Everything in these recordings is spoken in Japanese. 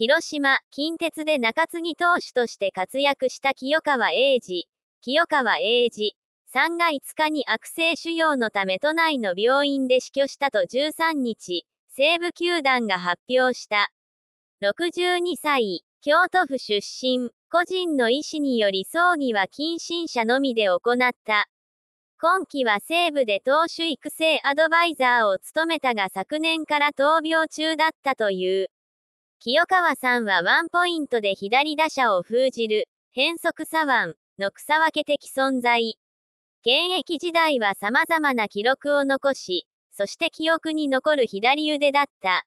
広島、近鉄で中継ぎ投手として活躍した清川英二、清川英二、3が5日に悪性腫瘍のため都内の病院で死去したと13日、西武球団が発表した。62歳、京都府出身、個人の意思により葬儀は近親者のみで行った。今季は西部で投手育成アドバイザーを務めたが昨年から闘病中だったという。清川さんはワンポイントで左打者を封じる、変則左腕の草分け的存在。現役時代は様々な記録を残し、そして記憶に残る左腕だった。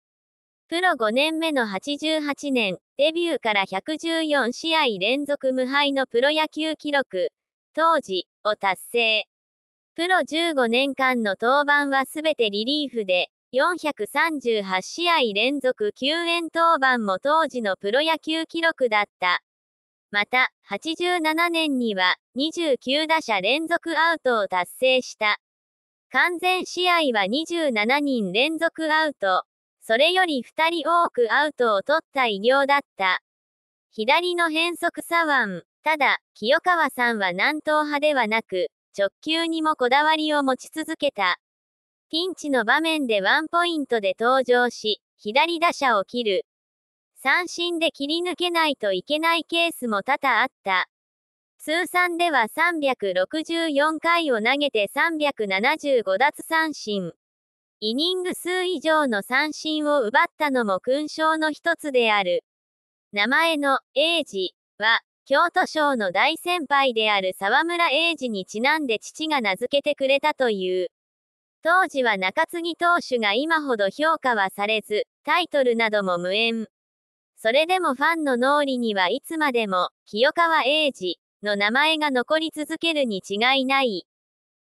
プロ5年目の88年、デビューから114試合連続無敗のプロ野球記録、当時、を達成。プロ15年間の登板はすべてリリーフで、438試合連続救援登板も当時のプロ野球記録だった。また、87年には29打者連続アウトを達成した。完全試合は27人連続アウト。それより2人多くアウトを取った偉業だった。左の変則左腕。ただ、清川さんは南東派ではなく、直球にもこだわりを持ち続けた。ピンチの場面でワンポイントで登場し、左打者を切る。三振で切り抜けないといけないケースも多々あった。通算では364回を投げて375奪三振。イニング数以上の三振を奪ったのも勲章の一つである。名前の英治は、京都省の大先輩である沢村英二にちなんで父が名付けてくれたという。当時は中継ぎ投手が今ほど評価はされず、タイトルなども無縁。それでもファンの脳裏にはいつまでも、清川英治の名前が残り続けるに違いない。